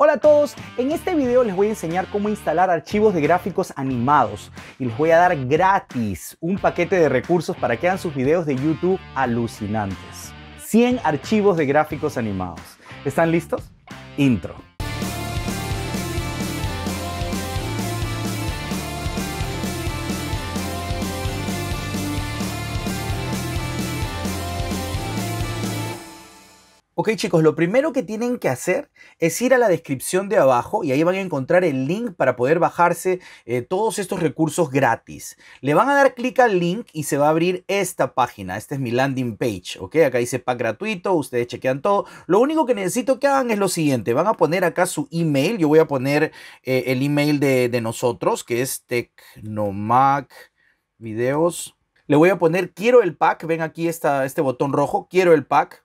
Hola a todos, en este video les voy a enseñar cómo instalar archivos de gráficos animados y les voy a dar gratis un paquete de recursos para que hagan sus videos de YouTube alucinantes. 100 archivos de gráficos animados. ¿Están listos? Intro. Ok chicos, lo primero que tienen que hacer es ir a la descripción de abajo y ahí van a encontrar el link para poder bajarse eh, todos estos recursos gratis. Le van a dar clic al link y se va a abrir esta página. Esta es mi landing page, ok. Acá dice pack gratuito, ustedes chequean todo. Lo único que necesito que hagan es lo siguiente. Van a poner acá su email. Yo voy a poner eh, el email de, nosotros que es Tecnomac Le voy a poner quiero el pack. Ven aquí este botón rojo, quiero el pack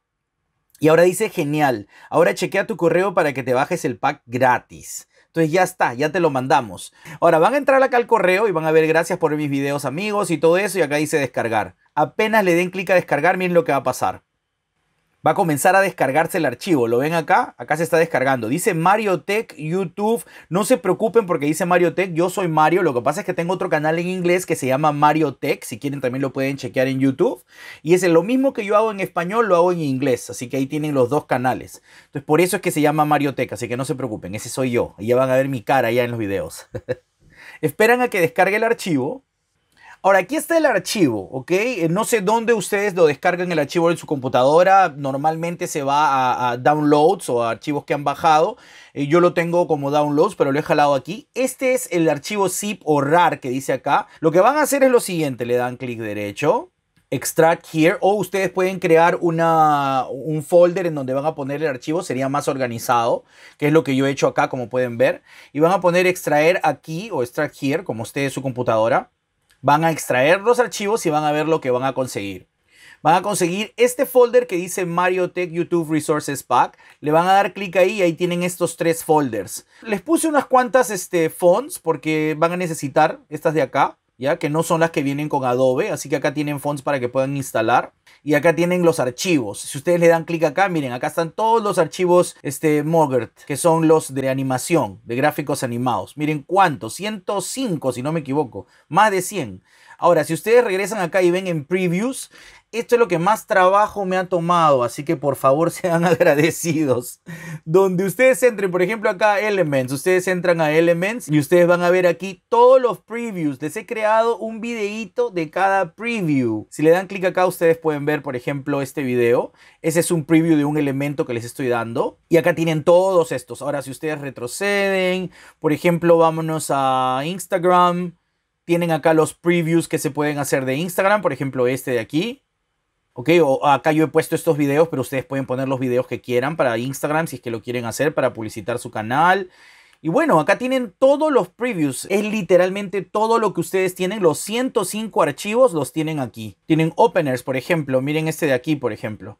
y ahora dice, genial, ahora chequea tu correo para que te bajes el pack gratis. Entonces ya está, ya te lo mandamos. Ahora van a entrar acá al correo y van a ver gracias por mis videos amigos y todo eso. Y acá dice descargar. Apenas le den clic a descargar, miren lo que va a pasar va a comenzar a descargarse el archivo. ¿Lo ven acá? Acá se está descargando. Dice Mario Tech YouTube. No se preocupen porque dice Mario Tech. Yo soy Mario. Lo que pasa es que tengo otro canal en inglés que se llama Mario Tech. Si quieren también lo pueden chequear en YouTube. Y es lo mismo que yo hago en español, lo hago en inglés. Así que ahí tienen los dos canales. Entonces por eso es que se llama Mario Tech. Así que no se preocupen. Ese soy yo. Y ya van a ver mi cara ya en los videos. Esperan a que descargue el archivo Ahora, aquí está el archivo, ¿ok? Eh, no sé dónde ustedes lo descargan el archivo en su computadora. Normalmente se va a, downloads o a archivos que han bajado. Eh, yo lo tengo como downloads, pero lo he jalado aquí. Este es el archivo zip o RAR que dice acá. Lo que van a hacer es lo siguiente. Le dan clic derecho. Extract here o ustedes pueden crear una, un folder en donde van a poner el archivo, sería más organizado, que es lo que yo he hecho acá como pueden ver, y van a poner extraer aquí o extract here como ustedes su computadora. Van a extraer los archivos y van a ver lo que van a conseguir. Van a conseguir este folder que dice Mario Tech YouTube Resources Pack. Le van a dar clic ahí y ahí tienen estos tres folders. Les puse unas cuantas este, fonts porque van a necesitar estas de acá ya que no son las que vienen con Adobe, así que acá tienen fonts para que puedan instalar y acá tienen los archivos. Si ustedes le dan clic acá, miren, acá están todos los archivos este Mogert, que son los de animación, de gráficos animados. Miren cuántos, 105 si no me equivoco, más de 100. Ahora, si ustedes regresan acá y ven en previews, esto es lo que más trabajo me ha tomado, así que por favor sean agradecidos. Donde ustedes entren, por ejemplo acá Elements, ustedes entran a Elements y ustedes van a ver aquí todos los previews. Les he creado un videíto de cada preview. Si le dan clic acá, ustedes pueden ver, por ejemplo, este video. Ese es un preview de un elemento que les estoy dando. Y acá tienen todos estos. Ahora, si ustedes retroceden, por ejemplo, vámonos a Instagram tienen acá los previews que se pueden hacer de Instagram, por ejemplo este de aquí. Ok, o acá yo he puesto estos videos, pero ustedes pueden poner los videos que quieran para Instagram si es que lo quieren hacer, para publicitar su canal. Y bueno, acá tienen todos los previews. Es literalmente todo lo que ustedes tienen. Los 105 archivos los tienen aquí. Tienen openers, por ejemplo. Miren este de aquí, por ejemplo.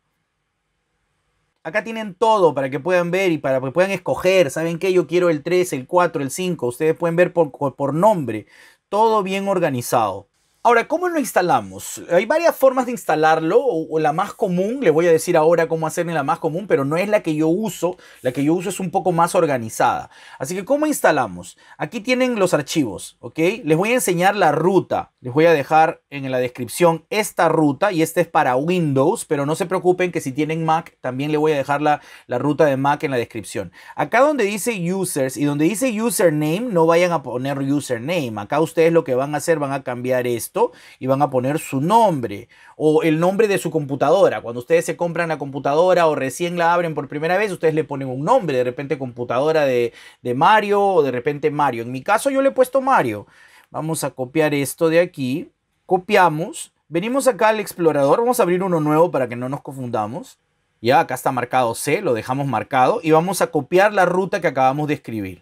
Acá tienen todo para que puedan ver y para que puedan escoger. ¿Saben qué? Yo quiero el 3, el 4, el 5. Ustedes pueden ver por, por nombre todo bien organizado. Ahora, ¿cómo lo instalamos? Hay varias formas de instalarlo, o, la más común, le voy a decir ahora cómo hacer la más común, pero no es la que yo uso, la que yo uso es un poco más organizada. Así que, ¿cómo instalamos? Aquí tienen los archivos, ¿ok? Les voy a enseñar la ruta, les voy a dejar en la descripción esta ruta, y esta es para Windows, pero no se preocupen que si tienen Mac, también le voy a dejar la, la ruta de Mac en la descripción. Acá donde dice Users y donde dice Username, no vayan a poner Username, acá ustedes lo que van a hacer, van a cambiar esto y van a poner su nombre o el nombre de su computadora. Cuando ustedes se compran la computadora o recién la abren por primera vez, ustedes le ponen un nombre, de repente computadora de, de Mario o de repente Mario. En mi caso yo le he puesto Mario. Vamos a copiar esto de aquí. Copiamos. Venimos acá al explorador. Vamos a abrir uno nuevo para que no nos confundamos. Ya, acá está marcado C, lo dejamos marcado y vamos a copiar la ruta que acabamos de escribir.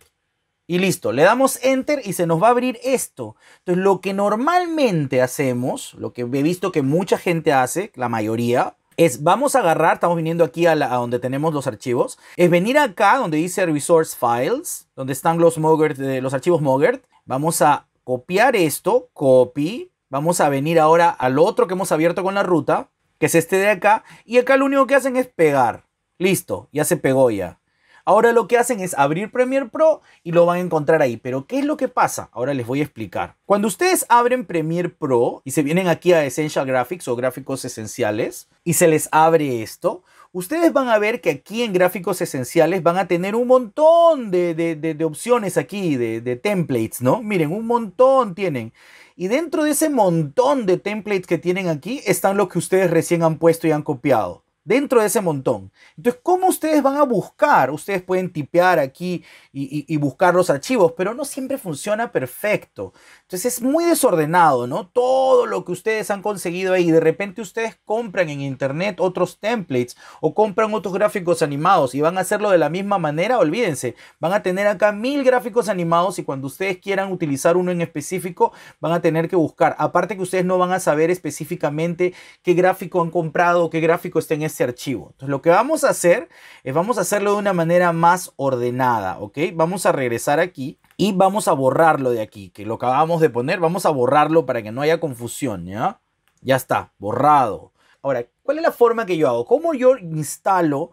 Y listo, le damos enter y se nos va a abrir esto. Entonces lo que normalmente hacemos, lo que he visto que mucha gente hace, la mayoría, es vamos a agarrar, estamos viniendo aquí a, donde tenemos los archivos, es venir acá donde dice Resource Files, donde están los, eh, los archivos Mogert, vamos a copiar esto, copy, vamos a venir ahora al otro que hemos abierto con la ruta, que es este de acá, y acá lo único que hacen es pegar, listo, ya se pegó ya. Ahora lo que hacen es abrir Premiere Pro y lo van a encontrar ahí. Pero ¿qué es lo que pasa? Ahora les voy a explicar. Cuando ustedes abren Premiere Pro y se vienen aquí a Essential Graphics o gráficos esenciales y se les abre esto, ustedes van a ver que aquí en gráficos esenciales van a tener un montón de, opciones aquí, de templates, ¿no? Miren, un montón tienen. Y dentro de ese montón de templates que tienen aquí están los que ustedes recién han puesto y han copiado dentro de ese montón. Entonces, ¿cómo ustedes van a buscar? Ustedes pueden tipear aquí y, y buscar los archivos, pero no siempre funciona perfecto. Entonces es muy desordenado, ¿no? Todo lo que ustedes han conseguido ahí, de repente ustedes compran en internet otros templates o compran otros gráficos animados y van a hacerlo de la misma manera, olvídense, van a tener acá mil gráficos animados y cuando ustedes quieran utilizar uno en específico van a tener que buscar. Aparte que ustedes no van a saber específicamente qué gráfico han comprado, qué gráfico está en este archivo. Entonces lo que vamos a hacer es vamos a hacerlo de una manera más ordenada, ¿ok? Vamos a regresar aquí y vamos a borrarlo de aquí, que lo acabamos de poner, vamos a borrarlo para que no haya confusión, ¿ya? Ya está, borrado. Ahora, ¿cuál es la forma que yo hago? ¿Cómo yo instalo?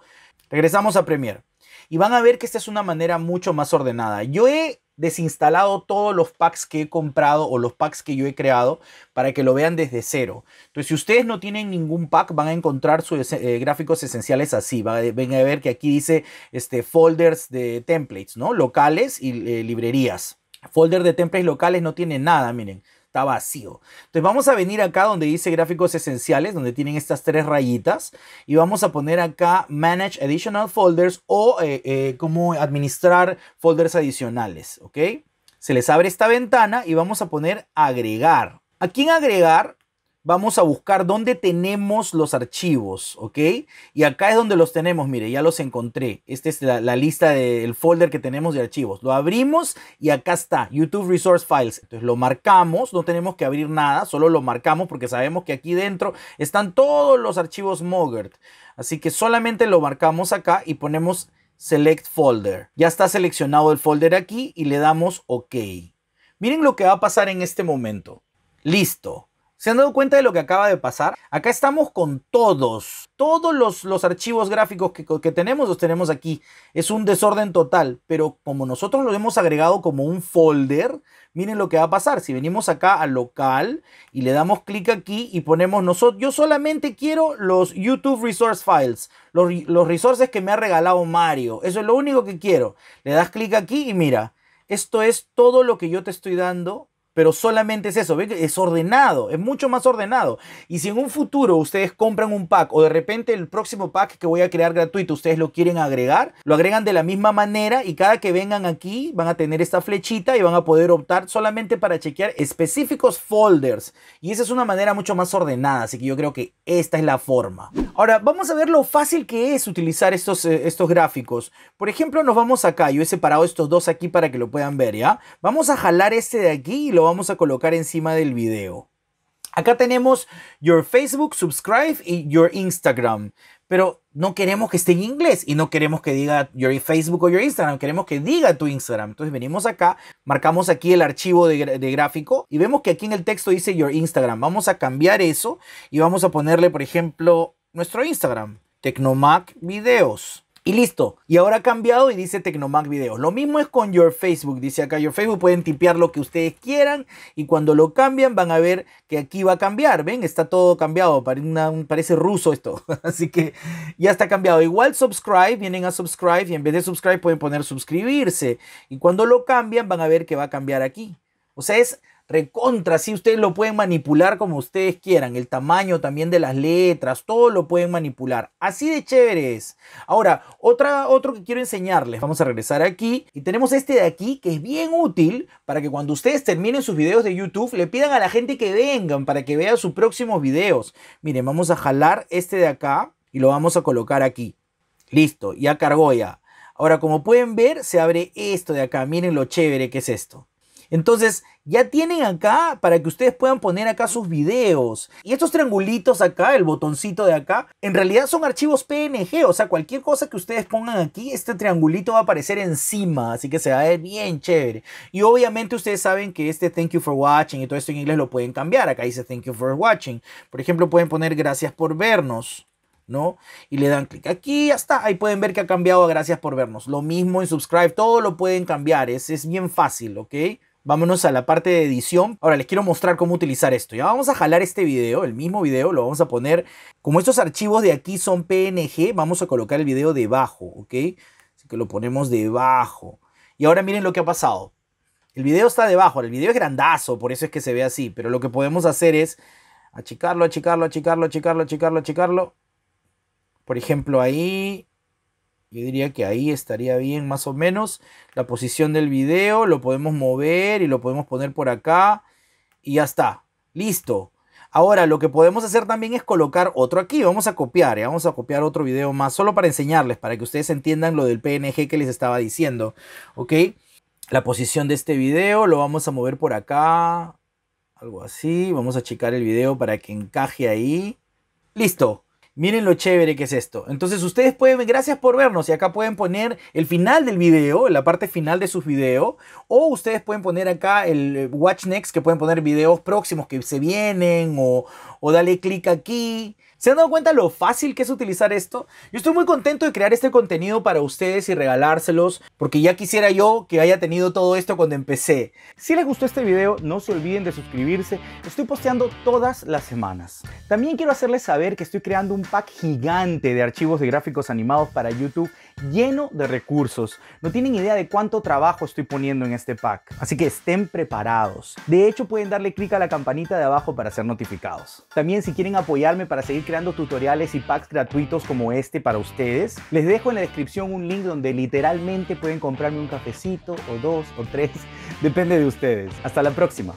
Regresamos a Premiere y van a ver que esta es una manera mucho más ordenada. Yo he desinstalado todos los packs que he comprado o los packs que yo he creado para que lo vean desde cero. Entonces, si ustedes no tienen ningún pack, van a encontrar sus eh, gráficos esenciales así. Van a, ver que aquí dice este, folders de templates, ¿no? Locales y eh, librerías. Folder de templates locales no tiene nada, miren vacío. Entonces vamos a venir acá donde dice gráficos esenciales, donde tienen estas tres rayitas, y vamos a poner acá Manage Additional Folders o eh, eh, cómo administrar folders adicionales, ¿ok? Se les abre esta ventana y vamos a poner agregar. Aquí en agregar vamos a buscar dónde tenemos los archivos, ¿ok? Y acá es donde los tenemos, mire, ya los encontré. Esta es la, lista del folder que tenemos de archivos. Lo abrimos y acá está, YouTube Resource Files. Entonces lo marcamos, no tenemos que abrir nada, solo lo marcamos porque sabemos que aquí dentro están todos los archivos Mogert. Así que solamente lo marcamos acá y ponemos Select Folder. Ya está seleccionado el folder aquí y le damos OK. Miren lo que va a pasar en este momento. Listo. ¿Se han dado cuenta de lo que acaba de pasar? Acá estamos con todos. Todos los, archivos gráficos que, tenemos los tenemos aquí. Es un desorden total, pero como nosotros los hemos agregado como un folder, miren lo que va a pasar. Si venimos acá a local y le damos clic aquí y ponemos nosotros, yo solamente quiero los YouTube Resource Files, los, los resources que me ha regalado Mario. Eso es lo único que quiero. Le das clic aquí y mira, esto es todo lo que yo te estoy dando pero solamente es eso, es ordenado, es mucho más ordenado. Y si en un futuro ustedes compran un pack o de repente el próximo pack que voy a crear gratuito, ustedes lo quieren agregar, lo agregan de la misma manera y cada que vengan aquí van a tener esta flechita y van a poder optar solamente para chequear específicos folders. Y esa es una manera mucho más ordenada, así que yo creo que esta es la forma. Ahora, vamos a ver lo fácil que es utilizar estos, eh, estos gráficos. Por ejemplo, nos vamos acá, yo he separado estos dos aquí para que lo puedan ver, ¿ya? Vamos a jalar este de aquí y lo vamos a colocar encima del video. Acá tenemos your Facebook, subscribe y your Instagram. Pero no queremos que esté en inglés y no queremos que diga your Facebook o your Instagram, queremos que diga tu Instagram. Entonces venimos acá, marcamos aquí el archivo de, gráfico y vemos que aquí en el texto dice your Instagram. Vamos a cambiar eso y vamos a ponerle, por ejemplo, nuestro Instagram, Tecnomac Videos. Y listo. Y ahora ha cambiado y dice Tecnomac Video. Lo mismo es con Your Facebook. Dice acá Your Facebook. Pueden tipear lo que ustedes quieran. Y cuando lo cambian van a ver que aquí va a cambiar. ¿Ven? Está todo cambiado. parece ruso esto. Así que ya está cambiado. Igual subscribe. Vienen a subscribe. Y en vez de subscribe pueden poner suscribirse. Y cuando lo cambian van a ver que va a cambiar aquí. O sea, es recontra, si ustedes lo pueden manipular como ustedes quieran, el tamaño también de las letras, todo lo pueden manipular, así de es Ahora, otra, otro que quiero enseñarles, vamos a regresar aquí y tenemos este de aquí que es bien útil para que cuando ustedes terminen sus videos de YouTube le pidan a la gente que vengan para que vean sus próximos videos. Miren, vamos a jalar este de acá y lo vamos a colocar aquí. Listo, ya cargó ya. Ahora, como pueden ver, se abre esto de acá. Miren lo chévere que es esto. Entonces, ya tienen acá para que ustedes puedan poner acá sus videos. Y estos triangulitos acá, el botoncito de acá, en realidad son archivos PNG. O sea, cualquier cosa que ustedes pongan aquí, este triangulito va a aparecer encima. Así que se va a ver bien chévere. Y obviamente ustedes saben que este thank you for watching y todo esto en inglés lo pueden cambiar. Acá dice thank you for watching. Por ejemplo, pueden poner gracias por vernos. ¿no? Y le dan clic aquí, ya está. Ahí pueden ver que ha cambiado a gracias por vernos. Lo mismo en subscribe, todo lo pueden cambiar. Es, es bien fácil, ¿ok? Vámonos a la parte de edición. Ahora les quiero mostrar cómo utilizar esto. Ya vamos a jalar este video, el mismo video, lo vamos a poner. Como estos archivos de aquí son PNG, vamos a colocar el video debajo, ¿ok? Así que lo ponemos debajo. Y ahora miren lo que ha pasado. El video está debajo, el video es grandazo, por eso es que se ve así. Pero lo que podemos hacer es achicarlo, achicarlo, achicarlo, achicarlo, achicarlo, achicarlo. Por ejemplo, ahí yo diría que ahí estaría bien más o menos la posición del video, lo podemos mover y lo podemos poner por acá y ya está, listo. Ahora lo que podemos hacer también es colocar otro aquí, vamos a copiar, ¿eh? vamos a copiar otro video más, solo para enseñarles, para que ustedes entiendan lo del PNG que les estaba diciendo, ¿ok? La posición de este video lo vamos a mover por acá, algo así, vamos a checar el video para que encaje ahí. Listo, Miren lo chévere que es esto. Entonces ustedes pueden, gracias por vernos y acá pueden poner el final del video, la parte final de sus videos. O ustedes pueden poner acá el eh, watch next, que pueden poner videos próximos que se vienen o, dale clic aquí. ¿Se han dado cuenta lo fácil que es utilizar esto? Yo estoy muy contento de crear este contenido para ustedes y regalárselos, porque ya quisiera yo que haya tenido todo esto cuando empecé. Si les gustó este video, no se olviden de suscribirse. Estoy posteando todas las semanas. También quiero hacerles saber que estoy creando un pack gigante de archivos de gráficos animados para YouTube lleno de recursos. No tienen idea de cuánto trabajo estoy poniendo en este pack, así que estén preparados. De hecho, pueden darle clic a la campanita de abajo para ser notificados. También si quieren apoyarme para seguir creando tutoriales y packs gratuitos como este para ustedes, les dejo en la descripción un link donde literalmente pueden comprarme un cafecito o dos o tres, depende de ustedes. Hasta la próxima.